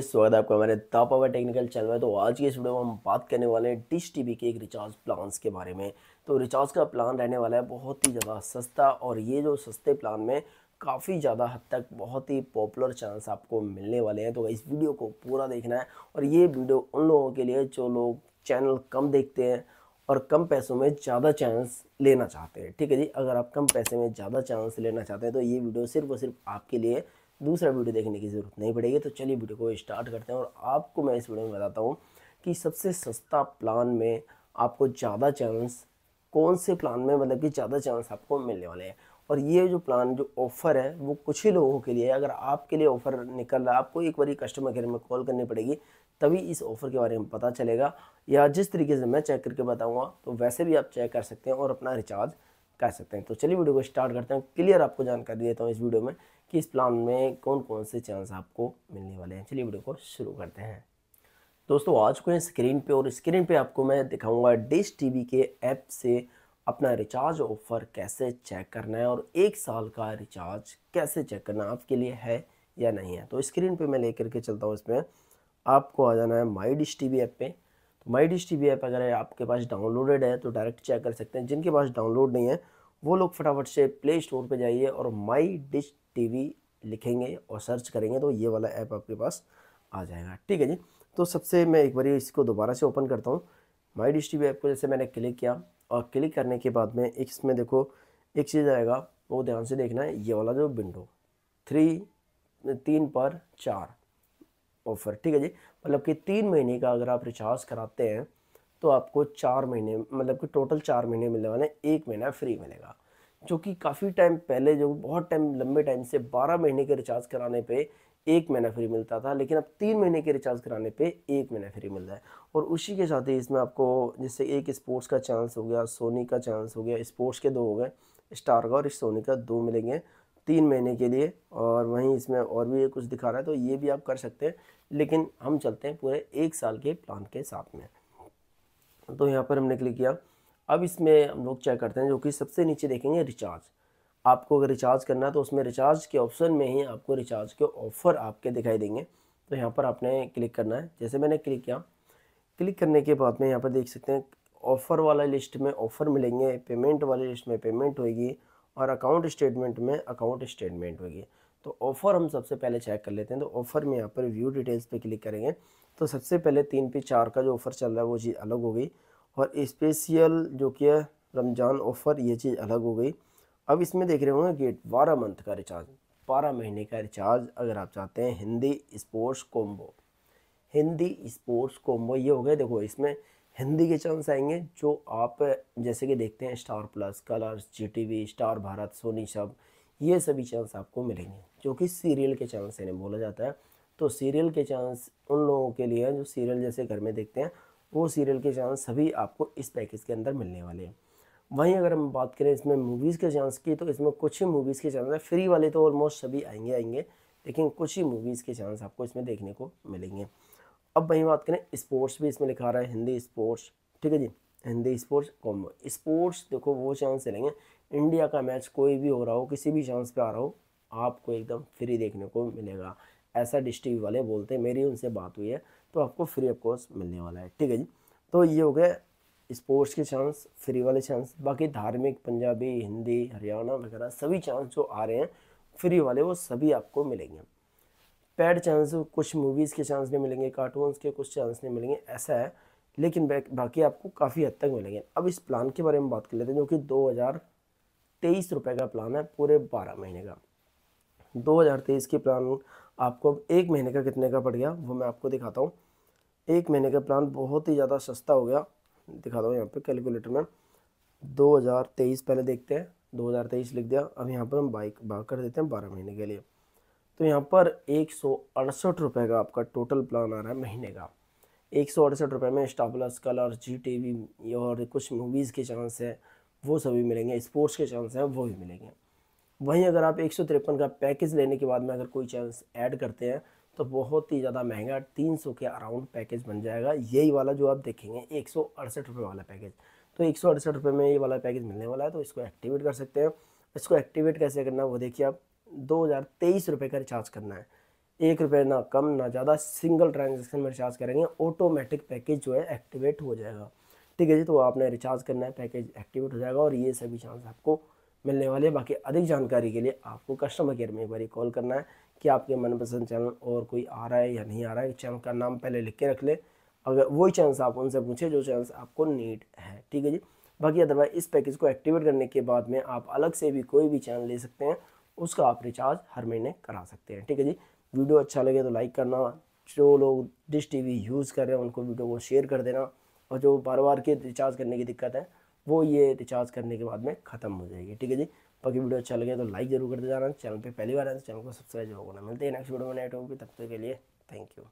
guys स्वागत है आपका हमारे तापावा टेक्निकल चैनल में तो आज की इस वीडियो में हम बात करने वाले हैं डिश टीवी के एक रिचार्ज प्लान्स के बारे में तो रिचार्ज का प्लान रहने वाला है बहुत ही ज़्यादा सस्ता और ये जो सस्ते प्लान में काफ़ी ज़्यादा हद तक बहुत ही पॉपुलर चैनल्स आपको मिलने वाले हैं तो इस वीडियो को पूरा देखना है और ये वीडियो उन लोगों के लिए जो लोग चैनल कम देखते हैं और कम पैसों में ज़्यादा चैनल्स लेना चाहते हैं ठीक है जी अगर आप कम पैसे में ज़्यादा चैनल्स लेना चाहते हैं तो ये वीडियो सिर्फ और सिर्फ आपके लिए दूसरा वीडियो देखने की ज़रूरत नहीं पड़ेगी तो चलिए वीडियो को स्टार्ट करते हैं और आपको मैं इस वीडियो में बताता हूँ कि सबसे सस्ता प्लान में आपको ज़्यादा चांस कौन से प्लान में मतलब कि ज़्यादा चांस आपको मिलने वाले हैं और ये जो प्लान जो ऑफ़र है वो कुछ ही लोगों के लिए है अगर आपके लिए ऑफ़र निकल रहा है आपको एक बार कस्टमर केयर में कॉल करनी पड़ेगी तभी इस ऑफ़र के बारे में पता चलेगा या जिस तरीके से मैं चेक करके बताऊँगा तो वैसे भी आप चेक कर सकते हैं और अपना रिचार्ज कर सकते हैं तो चलिए वीडियो को स्टार्ट करते हैं क्लियर आपको जानकारी देता हूँ इस वीडियो में कि इस प्लान में कौन कौन से चांस आपको मिलने वाले हैं चलिए वीडियो को शुरू करते हैं दोस्तों आज को हैं स्क्रीन पे और स्क्रीन पे आपको मैं दिखाऊंगा डिश टीवी के ऐप से अपना रिचार्ज ऑफर कैसे चेक करना है और एक साल का रिचार्ज कैसे चेक करना आपके लिए है या नहीं है तो स्क्रीन पे मैं लेकर के चलता हूँ इसमें आपको आ जाना है माई डिश टी ऐप पे तो माई डिश टी ऐप अगर आपके पास डाउनलोडेड है तो डायरेक्ट चेक कर सकते हैं जिनके पास डाउनलोड नहीं है वो लोग फटाफट से प्ले स्टोर पर जाइए और माई डिश टीवी लिखेंगे और सर्च करेंगे तो ये वाला ऐप आपके पास आ जाएगा ठीक है जी तो सबसे मैं एक बार इसको दोबारा से ओपन करता हूँ माई डिश टी ऐप को जैसे मैंने क्लिक किया और क्लिक करने के बाद में एक इसमें देखो एक चीज़ आएगा वो ध्यान से देखना है ये वाला जो विंडो थ्री तीन पर चार ऑफर ठीक है जी मतलब कि तीन महीने का अगर आप रिचार्ज कराते हैं तो आपको चार महीने मतलब कि टोटल चार महीने मिलने वाले एक महीना फ्री मिलेगा जो कि काफ़ी टाइम पहले जो बहुत टाइम लंबे टाइम से बारह महीने के रिचार्ज कराने पे एक महीना फ्री मिलता था लेकिन अब तीन महीने के रिचार्ज कराने पे एक महीना फ्री मिल रहा है और उसी के साथ ही इसमें आपको जैसे एक स्पोर्ट्स का चांस हो गया सोनी का चांस हो गया स्पोर्ट्स के दो हो गए स्टार का और सोनी का दो मिलेंगे तीन महीने के लिए और वहीं इसमें और भी कुछ दिखा रहा है तो ये भी आप कर सकते हैं लेकिन हम चलते हैं पूरे एक साल के प्लान के साथ में तो यहाँ पर हमने क्लिक किया अब इसमें हम लोग चेक करते हैं जो कि सबसे नीचे देखेंगे रिचार्ज आपको अगर रिचार्ज करना है तो उसमें रिचार्ज के ऑप्शन में ही आपको रिचार्ज के ऑफ़र आपके दिखाई देंगे तो यहाँ पर आपने क्लिक करना है जैसे मैंने क्लिक किया क्लिक करने के बाद में यहाँ पर देख सकते हैं ऑफ़र वाला लिस्ट में ऑफ़र मिलेंगे पेमेंट वाली लिस्ट में पेमेंट होगी और अकाउंट स्टेटमेंट में अकाउंट स्टेटमेंट होगी तो ऑफ़र हम सबसे पहले चेक कर लेते हैं तो ऑफ़र में यहाँ पर व्यू डिटेल्स पर क्लिक करेंगे तो सबसे पहले तीन पे चार का जो ऑफ़र चल रहा है वो चीज़ अलग होगी और इस्पेशल जो कि है रमज़ान ऑफ़र ये चीज़ अलग हो गई अब इसमें देख रहे होंगे कि बारह मंथ का रिचार्ज बारह महीने का रिचार्ज अगर आप चाहते हैं Hindi sports combo Hindi sports combo ये हो गया देखो इसमें हिंदी के चांस आएंगे जो आप जैसे कि देखते हैं Star Plus Colors Zee T V Star Bharat Sony SAB ये सभी चांस आपको मिलेंगे जो कि सीरियल के चांस इन्हें बोला जाता है तो सीरियल के चांस उन लोगों के लिए हैं जो सीरियल जैसे घर में देखते हैं वो सीरियल के चांस सभी आपको इस पैकेज के अंदर मिलने वाले हैं वहीं अगर हम बात करें इसमें मूवीज़ के चांस की तो इसमें कुछ ही मूवीज़ के चांस है फ्री वाले तो ऑलमोस्ट सभी आएंगे आएंगे लेकिन कुछ ही मूवीज़ के चांस आपको इसमें देखने को मिलेंगे अब वहीं बात करें स्पोर्ट्स भी इसमें लिखा रहा है हिंदी स्पोर्ट्स ठीक है जी हिंदी स्पोर्ट्स कॉम्बो स्पोर्ट्स देखो वो चांस चलेंगे इंडिया का मैच कोई भी हो रहा हो किसी भी चांस पर आ रहा हो आपको एकदम फ्री देखने को मिलेगा ऐसा डिश टी वाले बोलते हैं मेरी उनसे बात हुई है तो आपको फ्री ऑफ कॉस्ट मिलने वाला है ठीक है जी तो ये हो गया स्पोर्ट्स के चांस फ्री वाले चांस बाकी धार्मिक पंजाबी हिंदी हरियाणा वगैरह सभी चांस जो आ रहे हैं फ्री वाले वो सभी आपको मिलेंगे पैड चांस कुछ मूवीज़ के चांस नहीं मिलेंगे कार्टून्स के कुछ चांस नहीं मिलेंगे ऐसा है लेकिन बाकी आपको काफ़ी हद तक मिलेंगे अब इस प्लान के बारे में बात कर लेते हैं जो कि दो हज़ार तेईस रुपये का प्लान है पूरे बारह महीने का 2023 की प्लान आपको एक महीने का कितने का पड़ गया वो मैं आपको दिखाता हूँ एक महीने का प्लान बहुत ही ज़्यादा सस्ता हो गया दिखाता हूँ यहाँ पे कैलकुलेटर में 2023 पहले देखते हैं 2023 लिख दिया अब यहाँ पर हम बाइक भाग कर देते हैं बारह महीने के लिए तो यहाँ पर एक रुपये का आपका टोटल प्लान आ रहा है महीने का एक रुपये में Star Plus colour Zee T और कुछ मूवीज़ के चांस हैं वो सभी मिलेंगे स्पोर्ट्स के चांस हैं वो भी मिलेंगे वहीं अगर आप एक का पैकेज लेने के बाद में अगर कोई चैनल ऐड करते हैं तो बहुत ही ज़्यादा महंगा 300 के अराउंड पैकेज बन जाएगा यही वाला जो आप देखेंगे एक सौ वाला पैकेज तो एक सौ में ये वाला पैकेज मिलने वाला है तो इसको एक्टिवेट कर सकते हैं इसको एक्टिवेट कैसे करना है वो देखिए आप दो हज़ार तेईस रुपये का रिचार्ज करना है एक रुपये ना कम ना ज़्यादा सिंगल ट्रांजेक्शन में रिचार्ज करेंगे ऑटोमेटिक पैकेज जो है एक्टिवेट हो जाएगा ठीक है जी तो आपने रिचार्ज करना है पैकेज एक्टिवेट हो जाएगा और ये सभी चांस आपको मिलने वाले हैं बाकी अधिक जानकारी के लिए आपको कस्टमर केयर में एक बार कॉल करना है कि आपके मनपसंद चैनल और कोई आ रहा है या नहीं आ रहा है चैनल का नाम पहले लिख के रख ले अगर वही चैनल आप उनसे पूछें जो चैनल आपको नीड है ठीक है जी बाकी अदरवाइज इस पैकेज को एक्टिवेट करने के बाद में आप अलग से भी कोई भी चैनल ले सकते हैं उसका आप रिचार्ज हर महीने करा सकते हैं ठीक है जी वीडियो अच्छा लगे तो लाइक करना जो लोग डिश टीवी यूज़ कर रहे हैं उनको वीडियो को शेयर कर देना और जो बार बार के रिचार्ज करने की दिक्कत है वो ये रिचार्ज करने के बाद में खत्म हो जाएगी ठीक है जी बाकी वीडियो अच्छा लगे तो लाइक जरूर करते जाना चैनल पे पहली बार आए तो चैनल को सब्सक्राइब जरूर करना मिलते हैं नेक्स्ट वीडियो में नेट होगी तब तक के लिए थैंक यू